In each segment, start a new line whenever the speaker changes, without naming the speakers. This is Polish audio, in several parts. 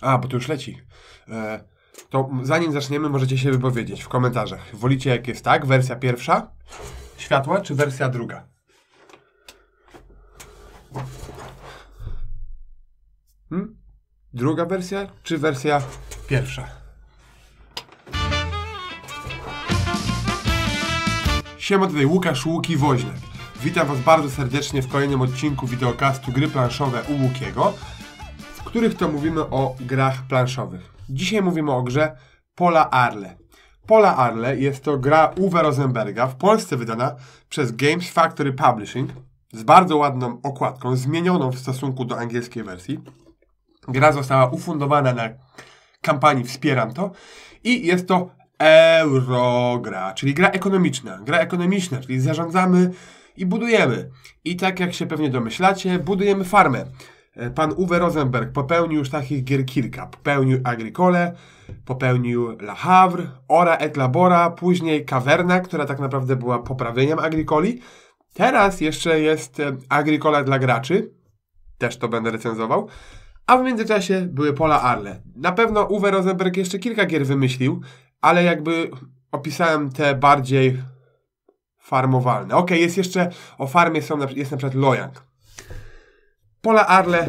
A, bo to już leci. E, to zanim zaczniemy, możecie się wypowiedzieć w komentarzach. Wolicie jak jest tak? Wersja pierwsza światła, czy wersja druga? Hmm? Druga wersja, czy wersja pierwsza? Siema, tutaj Łukasz Łuki Woźny. Witam Was bardzo serdecznie w kolejnym odcinku wideokastu Gry Planszowe u Łukiego których to mówimy o grach planszowych. Dzisiaj mówimy o grze Pola Arle. Pola Arle jest to gra Uwe Rosenberga, w Polsce wydana przez Games Factory Publishing, z bardzo ładną okładką, zmienioną w stosunku do angielskiej wersji. Gra została ufundowana na kampanii Wspieram to i jest to eurogra, czyli gra ekonomiczna. Gra ekonomiczna, czyli zarządzamy i budujemy. I tak jak się pewnie domyślacie, budujemy farmę. Pan Uwe Rosenberg popełnił już takich gier kilka. Popełnił Agricole, popełnił La Havre, Ora et Labora, później Kawerna, która tak naprawdę była poprawieniem Agricoli. Teraz jeszcze jest e, Agricola dla graczy, też to będę recenzował. A w międzyczasie były Pola Arle. Na pewno Uwe Rosenberg jeszcze kilka gier wymyślił, ale jakby opisałem te bardziej farmowalne. Ok, jest jeszcze, o farmie są, jest na przykład Lojang. Pola Arle e,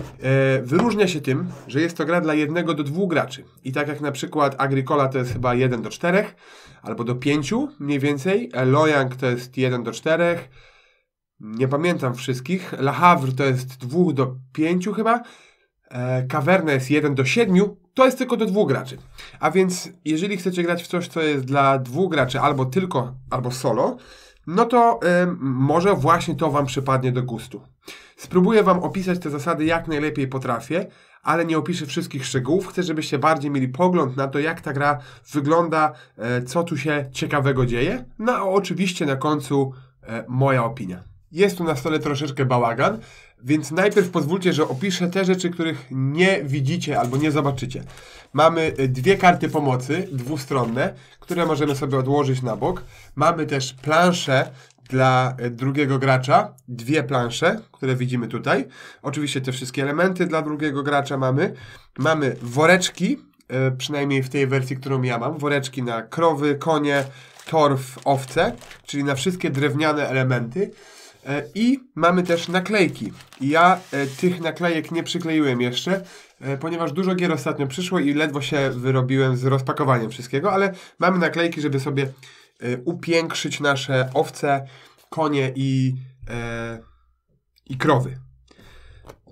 wyróżnia się tym, że jest to gra dla jednego do dwóch graczy. I tak jak na przykład Agricola to jest chyba 1 do 4 albo do 5 mniej więcej, Loyang to jest 1 do 4, nie pamiętam wszystkich, La Havre to jest 2 do 5 chyba, e, Caverna jest 1 do 7, to jest tylko do dwóch graczy. A więc jeżeli chcecie grać w coś, co jest dla dwóch graczy albo tylko, albo solo, no to y, może właśnie to Wam przypadnie do gustu. Spróbuję Wam opisać te zasady jak najlepiej potrafię, ale nie opiszę wszystkich szczegółów. Chcę, żebyście bardziej mieli pogląd na to, jak ta gra wygląda, y, co tu się ciekawego dzieje. No a oczywiście na końcu y, moja opinia. Jest tu na stole troszeczkę bałagan, więc najpierw pozwólcie, że opiszę te rzeczy, których nie widzicie albo nie zobaczycie. Mamy e, dwie karty pomocy, dwustronne, które możemy sobie odłożyć na bok. Mamy też planszę dla e, drugiego gracza, dwie plansze, które widzimy tutaj. Oczywiście te wszystkie elementy dla drugiego gracza mamy. Mamy woreczki, e, przynajmniej w tej wersji, którą ja mam, woreczki na krowy, konie, torf, owce, czyli na wszystkie drewniane elementy. E, I mamy też naklejki. Ja e, tych naklejek nie przykleiłem jeszcze, e, ponieważ dużo gier ostatnio przyszło i ledwo się wyrobiłem z rozpakowaniem wszystkiego, ale mamy naklejki, żeby sobie upiększyć nasze owce, konie i, i krowy.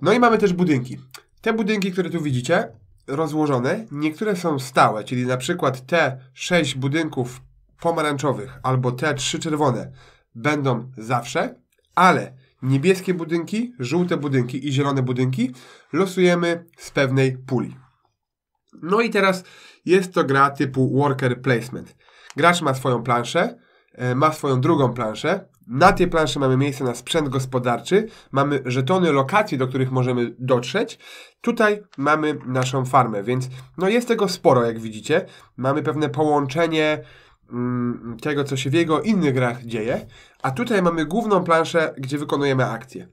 No i mamy też budynki. Te budynki, które tu widzicie, rozłożone, niektóre są stałe, czyli na przykład te sześć budynków pomarańczowych albo te trzy czerwone będą zawsze, ale niebieskie budynki, żółte budynki i zielone budynki losujemy z pewnej puli. No i teraz jest to gra typu worker placement. Gracz ma swoją planszę, e, ma swoją drugą planszę. Na tej planszy mamy miejsce na sprzęt gospodarczy, mamy żetony lokacji, do których możemy dotrzeć. Tutaj mamy naszą farmę, więc no jest tego sporo, jak widzicie. Mamy pewne połączenie Mm, tego, co się w jego innych grach dzieje, a tutaj mamy główną planszę, gdzie wykonujemy akcję.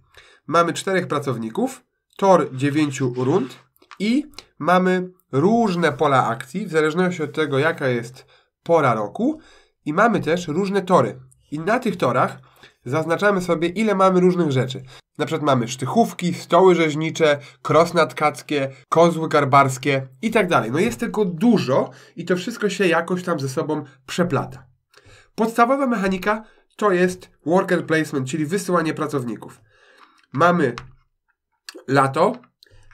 Mamy czterech pracowników, tor dziewięciu rund i mamy różne pola akcji, w zależności od tego, jaka jest pora roku i mamy też różne tory. I na tych torach zaznaczamy sobie, ile mamy różnych rzeczy. Na przykład mamy sztychówki, stoły rzeźnicze, krosna tkackie, kozły garbarskie i tak dalej. No jest tego dużo i to wszystko się jakoś tam ze sobą przeplata. Podstawowa mechanika to jest worker placement, czyli wysyłanie pracowników. Mamy lato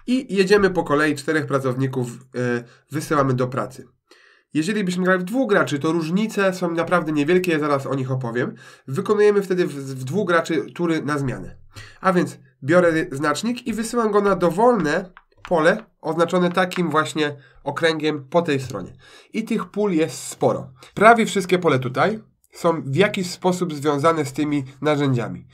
i jedziemy po kolei czterech pracowników, yy, wysyłamy do pracy. Jeżeli byśmy grali w dwóch graczy, to różnice są naprawdę niewielkie, ja zaraz o nich opowiem. Wykonujemy wtedy w, w dwóch graczy tury na zmianę. A więc biorę znacznik i wysyłam go na dowolne pole oznaczone takim właśnie okręgiem po tej stronie. I tych pól jest sporo. Prawie wszystkie pole tutaj są w jakiś sposób związane z tymi narzędziami.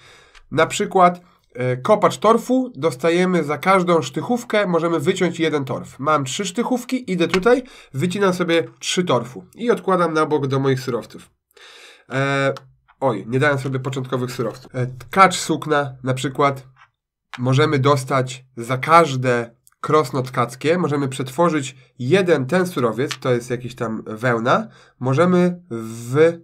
Na przykład E, kopacz torfu dostajemy za każdą sztychówkę, możemy wyciąć jeden torf. Mam trzy sztychówki, idę tutaj, wycinam sobie trzy torfu i odkładam na bok do moich surowców. E, oj, nie dałem sobie początkowych surowców. E, tkacz sukna na przykład możemy dostać za każde krosno tkackie, możemy przetworzyć jeden ten surowiec, to jest jakiś tam wełna, możemy w, e,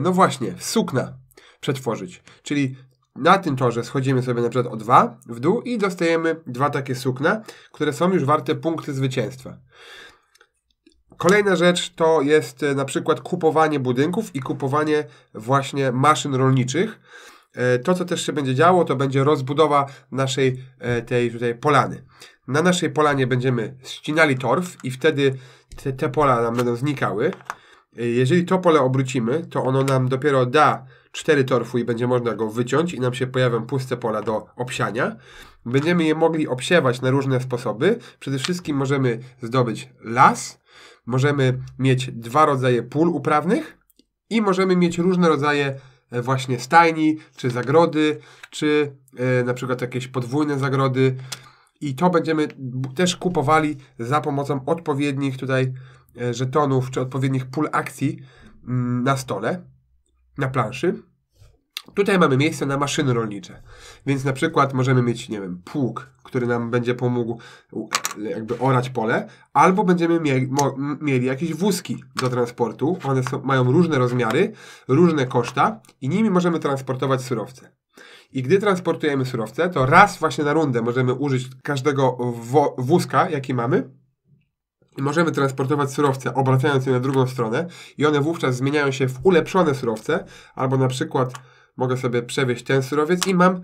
no właśnie, w sukna przetworzyć. Czyli na tym torze schodzimy sobie na przykład o dwa w dół i dostajemy dwa takie sukna, które są już warte punkty zwycięstwa. Kolejna rzecz to jest e, na przykład kupowanie budynków i kupowanie właśnie maszyn rolniczych. E, to, co też się będzie działo, to będzie rozbudowa naszej e, tej tutaj polany. Na naszej polanie będziemy ścinali torf i wtedy te, te pola nam będą znikały. Jeżeli to pole obrócimy, to ono nam dopiero da cztery torfu i będzie można go wyciąć i nam się pojawią puste pola do obsiania. Będziemy je mogli obsiewać na różne sposoby. Przede wszystkim możemy zdobyć las, możemy mieć dwa rodzaje pól uprawnych i możemy mieć różne rodzaje e, właśnie stajni, czy zagrody, czy e, na przykład jakieś podwójne zagrody. I to będziemy też kupowali za pomocą odpowiednich tutaj e, żetonów, czy odpowiednich pól akcji mm, na stole, na planszy. Tutaj mamy miejsce na maszyny rolnicze, więc na przykład możemy mieć, nie wiem, pług, który nam będzie pomógł jakby orać pole, albo będziemy mieli, mieli jakieś wózki do transportu. One są, mają różne rozmiary, różne koszta i nimi możemy transportować surowce. I gdy transportujemy surowce, to raz właśnie na rundę możemy użyć każdego wózka, jaki mamy, i możemy transportować surowce, obracając je na drugą stronę, i one wówczas zmieniają się w ulepszone surowce, albo na przykład mogę sobie przewieźć ten surowiec i mam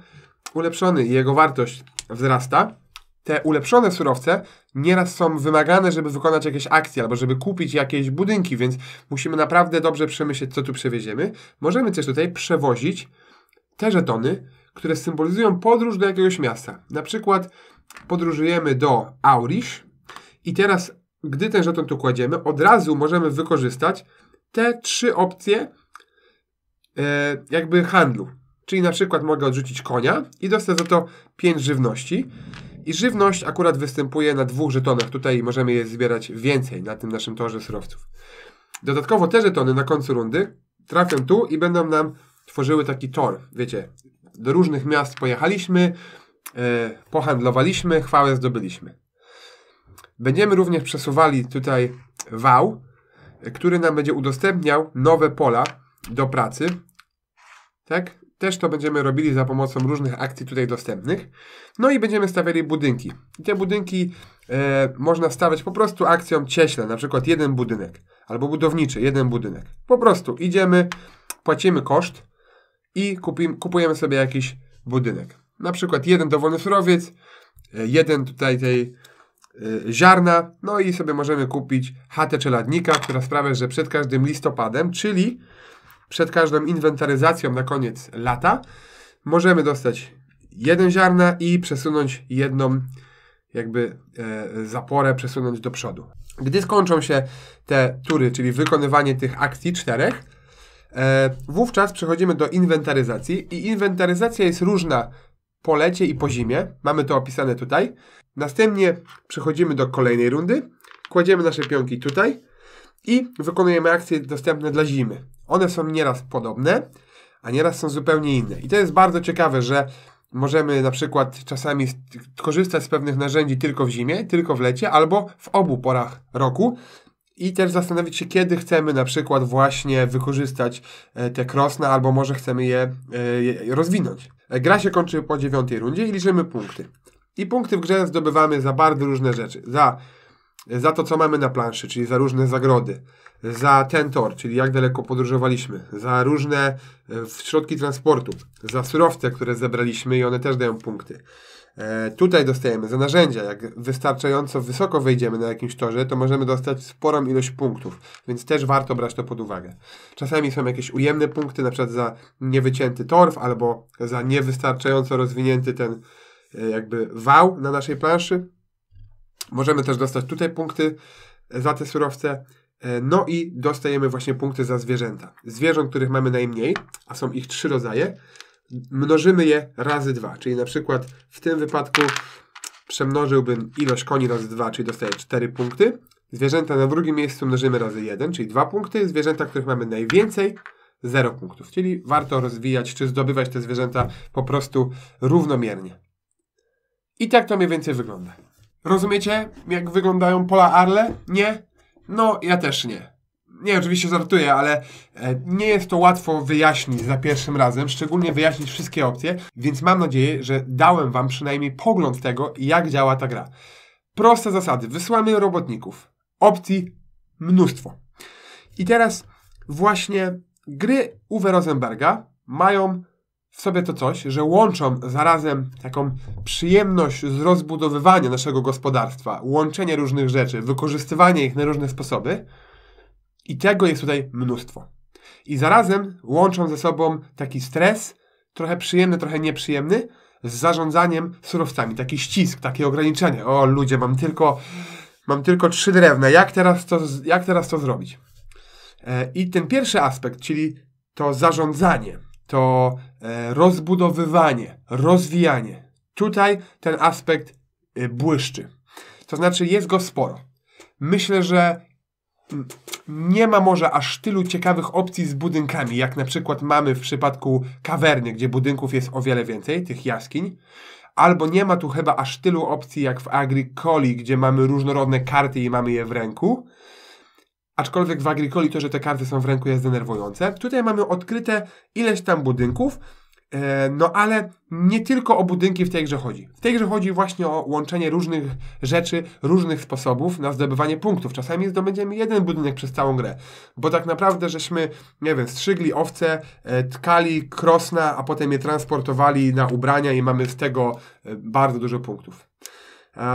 ulepszony, jego wartość wzrasta. Te ulepszone surowce nieraz są wymagane, żeby wykonać jakieś akcje albo żeby kupić jakieś budynki, więc musimy naprawdę dobrze przemyśleć, co tu przewieziemy. Możemy też tutaj przewozić te żetony, które symbolizują podróż do jakiegoś miasta. Na przykład podróżujemy do Aurish i teraz, gdy ten żeton tu kładziemy, od razu możemy wykorzystać te trzy opcje, E, jakby handlu. Czyli na przykład mogę odrzucić konia i dostać za to 5 żywności. I żywność akurat występuje na dwóch żetonach. Tutaj możemy je zbierać więcej na tym naszym torze surowców. Dodatkowo te żetony na końcu rundy trafią tu i będą nam tworzyły taki tor. Wiecie, do różnych miast pojechaliśmy, e, pohandlowaliśmy, chwałę zdobyliśmy. Będziemy również przesuwali tutaj wał, który nam będzie udostępniał nowe pola, do pracy. Tak? Też to będziemy robili za pomocą różnych akcji tutaj dostępnych. No i będziemy stawiali budynki. I te budynki e, można stawiać po prostu akcją cieśle, na przykład jeden budynek, albo budowniczy, jeden budynek. Po prostu idziemy, płacimy koszt i kupim, kupujemy sobie jakiś budynek. Na przykład jeden dowolny surowiec, e, jeden tutaj tej e, ziarna, no i sobie możemy kupić chatę czeladnika, która sprawia, że przed każdym listopadem, czyli przed każdą inwentaryzacją na koniec lata możemy dostać jeden ziarna i przesunąć jedną jakby e, zaporę, przesunąć do przodu. Gdy skończą się te tury, czyli wykonywanie tych akcji czterech, e, wówczas przechodzimy do inwentaryzacji i inwentaryzacja jest różna po lecie i po zimie. Mamy to opisane tutaj. Następnie przechodzimy do kolejnej rundy, kładziemy nasze pionki tutaj i wykonujemy akcje dostępne dla zimy. One są nieraz podobne, a nieraz są zupełnie inne. I to jest bardzo ciekawe, że możemy na przykład czasami korzystać z pewnych narzędzi tylko w zimie, tylko w lecie, albo w obu porach roku. I też zastanowić się, kiedy chcemy na przykład właśnie wykorzystać e, te krosna, albo może chcemy je e, rozwinąć. E, gra się kończy po dziewiątej rundzie i liczymy punkty. I punkty w grze zdobywamy za bardzo różne rzeczy. Za, za to, co mamy na planszy, czyli za różne zagrody, za ten tor, czyli jak daleko podróżowaliśmy, za różne e, środki transportu, za surowce, które zebraliśmy i one też dają punkty. E, tutaj dostajemy za narzędzia. Jak wystarczająco wysoko wejdziemy na jakimś torze, to możemy dostać sporą ilość punktów, więc też warto brać to pod uwagę. Czasami są jakieś ujemne punkty, na przykład za niewycięty torf albo za niewystarczająco rozwinięty ten e, jakby wał na naszej planszy. Możemy też dostać tutaj punkty za te surowce. E, no i dostajemy właśnie punkty za zwierzęta. Zwierząt, których mamy najmniej, a są ich trzy rodzaje, mnożymy je razy dwa. Czyli na przykład w tym wypadku przemnożyłbym ilość koni razy dwa, czyli dostaję cztery punkty. Zwierzęta na drugim miejscu mnożymy razy jeden, czyli dwa punkty. Zwierzęta, których mamy najwięcej, zero punktów. Czyli warto rozwijać czy zdobywać te zwierzęta po prostu równomiernie. I tak to mniej więcej wygląda. Rozumiecie, jak wyglądają pola Arle? Nie? No, ja też nie. Nie, oczywiście żartuję, ale e, nie jest to łatwo wyjaśnić za pierwszym razem, szczególnie wyjaśnić wszystkie opcje, więc mam nadzieję, że dałem Wam przynajmniej pogląd tego, jak działa ta gra. Proste zasady. wysłamy robotników. Opcji mnóstwo. I teraz właśnie gry Uwe Rosenberga mają w sobie to coś, że łączą zarazem taką przyjemność z rozbudowywania naszego gospodarstwa, łączenie różnych rzeczy, wykorzystywanie ich na różne sposoby. I tego jest tutaj mnóstwo. I zarazem łączą ze sobą taki stres, trochę przyjemny, trochę nieprzyjemny, z zarządzaniem surowcami, taki ścisk, takie ograniczenie. O ludzie, mam tylko, mam tylko trzy drewna, jak teraz to, jak teraz to zrobić? E, I ten pierwszy aspekt, czyli to zarządzanie, to e, rozbudowywanie, rozwijanie. Tutaj ten aspekt e, błyszczy. To znaczy jest go sporo. Myślę, że nie ma może aż tylu ciekawych opcji z budynkami, jak na przykład mamy w przypadku kawerny, gdzie budynków jest o wiele więcej, tych jaskiń. Albo nie ma tu chyba aż tylu opcji jak w Agricoli, gdzie mamy różnorodne karty i mamy je w ręku. Aczkolwiek w Agricoli to, że te karty są w ręku jest denerwujące. Tutaj mamy odkryte ileś tam budynków, e, no ale nie tylko o budynki w tej grze chodzi. W tej grze chodzi właśnie o łączenie różnych rzeczy, różnych sposobów na zdobywanie punktów. Czasami zdobędziemy jeden budynek przez całą grę, bo tak naprawdę żeśmy, nie wiem, strzygli owce, e, tkali krosna, a potem je transportowali na ubrania i mamy z tego e, bardzo dużo punktów.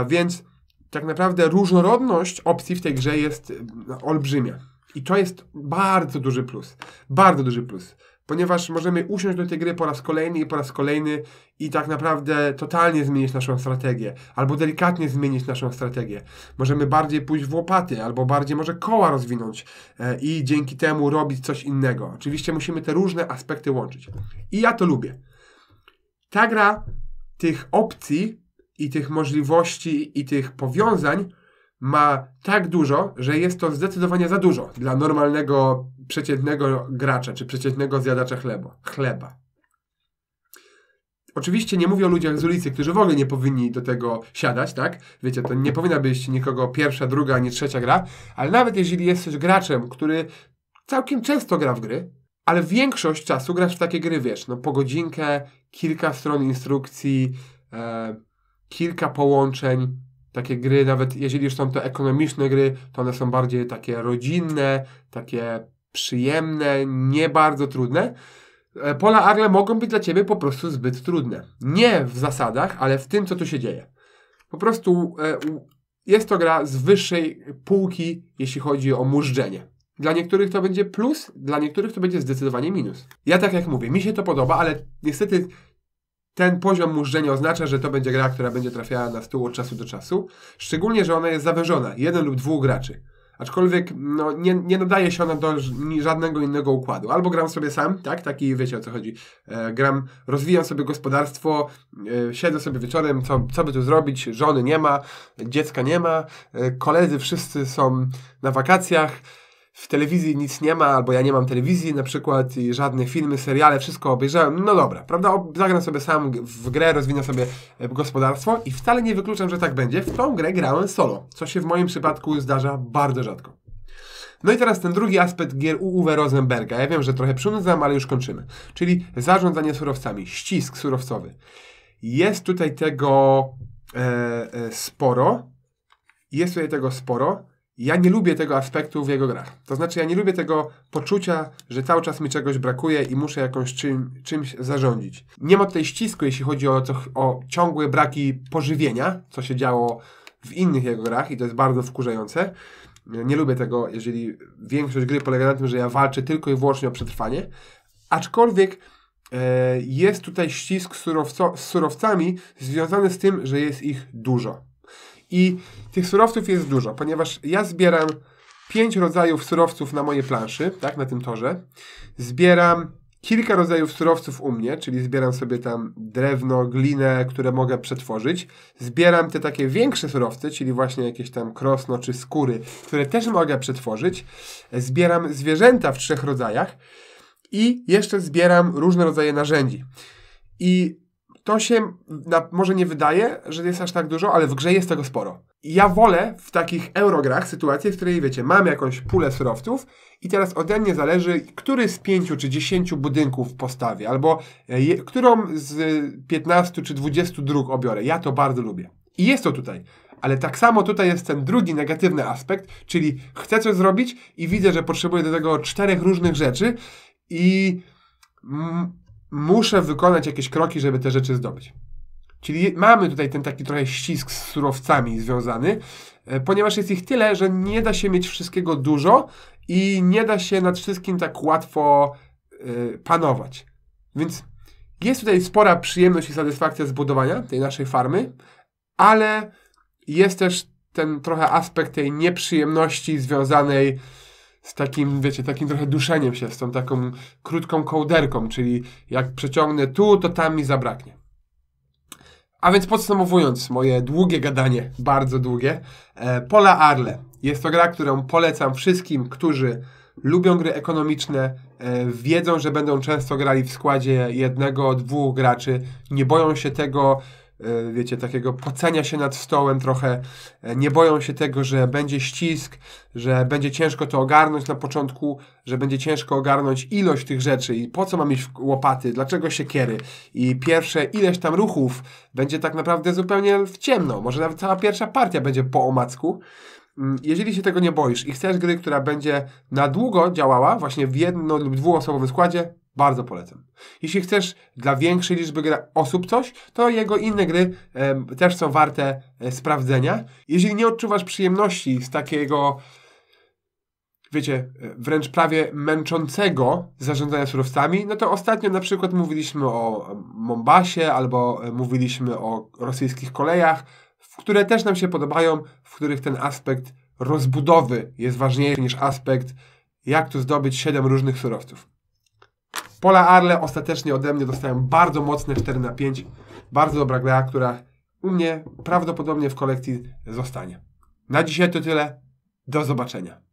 Więc tak naprawdę różnorodność opcji w tej grze jest y, no, olbrzymia. I to jest bardzo duży plus. Bardzo duży plus. Ponieważ możemy usiąść do tej gry po raz kolejny i po raz kolejny i tak naprawdę totalnie zmienić naszą strategię, albo delikatnie zmienić naszą strategię. Możemy bardziej pójść w łopaty, albo bardziej może koła rozwinąć e, i dzięki temu robić coś innego. Oczywiście musimy te różne aspekty łączyć. I ja to lubię. Ta gra tych opcji i tych możliwości i tych powiązań ma tak dużo, że jest to zdecydowanie za dużo dla normalnego, przeciętnego gracza czy przeciętnego zjadacza chleba. chleba. Oczywiście nie mówię o ludziach z ulicy, którzy w ogóle nie powinni do tego siadać, tak? Wiecie, to nie powinna być nikogo pierwsza, druga ani trzecia gra, ale nawet jeżeli jesteś graczem, który całkiem często gra w gry, ale większość czasu grasz w takie gry, wiesz, no po godzinkę, kilka stron instrukcji, e, kilka połączeń, takie gry, nawet jeżeli już są to ekonomiczne gry, to one są bardziej takie rodzinne, takie przyjemne, nie bardzo trudne. E, pola Arle mogą być dla ciebie po prostu zbyt trudne. Nie w zasadach, ale w tym, co tu się dzieje. Po prostu e, jest to gra z wyższej półki, jeśli chodzi o mużdżenie. Dla niektórych to będzie plus, dla niektórych to będzie zdecydowanie minus. Ja tak jak mówię, mi się to podoba, ale niestety ten poziom murzenia oznacza, że to będzie gra, która będzie trafiała na stół od czasu do czasu. Szczególnie, że ona jest zawężona, jeden lub dwóch graczy. Aczkolwiek no, nie, nie nadaje się ona do żadnego innego układu. Albo gram sobie sam, tak? Taki wiecie o co chodzi. E, gram, rozwijam sobie gospodarstwo, e, siedzę sobie wieczorem, co, co by tu zrobić? Żony nie ma, dziecka nie ma, e, koledzy wszyscy są na wakacjach w telewizji nic nie ma, albo ja nie mam telewizji na przykład i żadne filmy, seriale, wszystko obejrzałem, no dobra, prawda, zagram sobie sam w grę, rozwinę sobie e, gospodarstwo i wcale nie wykluczam, że tak będzie, w tą grę grałem solo, co się w moim przypadku zdarza bardzo rzadko. No i teraz ten drugi aspekt gier u Uwe Rosenberga. Ja wiem, że trochę przynudzam, ale już kończymy. Czyli zarządzanie surowcami, ścisk surowcowy. Jest tutaj tego e, e, sporo. Jest tutaj tego sporo ja nie lubię tego aspektu w jego grach. To znaczy, ja nie lubię tego poczucia, że cały czas mi czegoś brakuje i muszę jakąś czym, czymś zarządzić. Nie ma tutaj ścisku, jeśli chodzi o, to, o ciągłe braki pożywienia, co się działo w innych jego grach i to jest bardzo wkurzające. Nie lubię tego, jeżeli większość gry polega na tym, że ja walczę tylko i wyłącznie o przetrwanie. Aczkolwiek e, jest tutaj ścisk z surowcami związany z tym, że jest ich dużo. I tych surowców jest dużo, ponieważ ja zbieram pięć rodzajów surowców na mojej planszy, tak, na tym torze. Zbieram kilka rodzajów surowców u mnie, czyli zbieram sobie tam drewno, glinę, które mogę przetworzyć. Zbieram te takie większe surowce, czyli właśnie jakieś tam krosno czy skóry, które też mogę przetworzyć. Zbieram zwierzęta w trzech rodzajach i jeszcze zbieram różne rodzaje narzędzi. I to się na, może nie wydaje, że jest aż tak dużo, ale w grze jest tego sporo. Ja wolę w takich eurograch sytuację, w której wiecie, mam jakąś pulę surowców i teraz ode mnie zależy, który z pięciu czy dziesięciu budynków postawię, albo e, je, którą z piętnastu czy dwudziestu dróg obiorę. Ja to bardzo lubię. I jest to tutaj. Ale tak samo tutaj jest ten drugi negatywny aspekt, czyli chcę coś zrobić i widzę, że potrzebuję do tego czterech różnych rzeczy i mm, muszę wykonać jakieś kroki, żeby te rzeczy zdobyć. Czyli mamy tutaj ten taki trochę ścisk z surowcami związany, e, ponieważ jest ich tyle, że nie da się mieć wszystkiego dużo i nie da się nad wszystkim tak łatwo e, panować. Więc jest tutaj spora przyjemność i satysfakcja z budowania tej naszej farmy, ale jest też ten trochę aspekt tej nieprzyjemności związanej z takim, wiecie, takim trochę duszeniem się, z tą taką krótką kołderką, czyli jak przeciągnę tu, to tam mi zabraknie. A więc podsumowując moje długie gadanie, bardzo długie, e, Pola Arle. Jest to gra, którą polecam wszystkim, którzy lubią gry ekonomiczne, e, wiedzą, że będą często grali w składzie jednego, dwóch graczy, nie boją się tego, E, wiecie, takiego pocenia się nad stołem trochę, e, nie boją się tego, że będzie ścisk, że będzie ciężko to ogarnąć na początku, że będzie ciężko ogarnąć ilość tych rzeczy i po co mam mieć łopaty, dlaczego siekiery i pierwsze ileś tam ruchów będzie tak naprawdę zupełnie w ciemno, może nawet cała pierwsza partia będzie po omacku, mm, jeżeli się tego nie boisz i chcesz gry, która będzie na długo działała, właśnie w jedno lub dwuosobowym składzie, bardzo polecam. Jeśli chcesz dla większej liczby osób coś, to jego inne gry e, też są warte e, sprawdzenia. Jeżeli nie odczuwasz przyjemności z takiego, wiecie, e, wręcz prawie męczącego zarządzania surowcami, no to ostatnio na przykład mówiliśmy o Mombasie albo e, mówiliśmy o rosyjskich kolejach, które też nam się podobają, w których ten aspekt rozbudowy jest ważniejszy niż aspekt, jak tu zdobyć 7 różnych surowców. Pola Arle ostatecznie ode mnie dostają bardzo mocne 4 na 5. Bardzo dobra gra, która u mnie prawdopodobnie w kolekcji zostanie. Na dzisiaj to tyle. Do zobaczenia.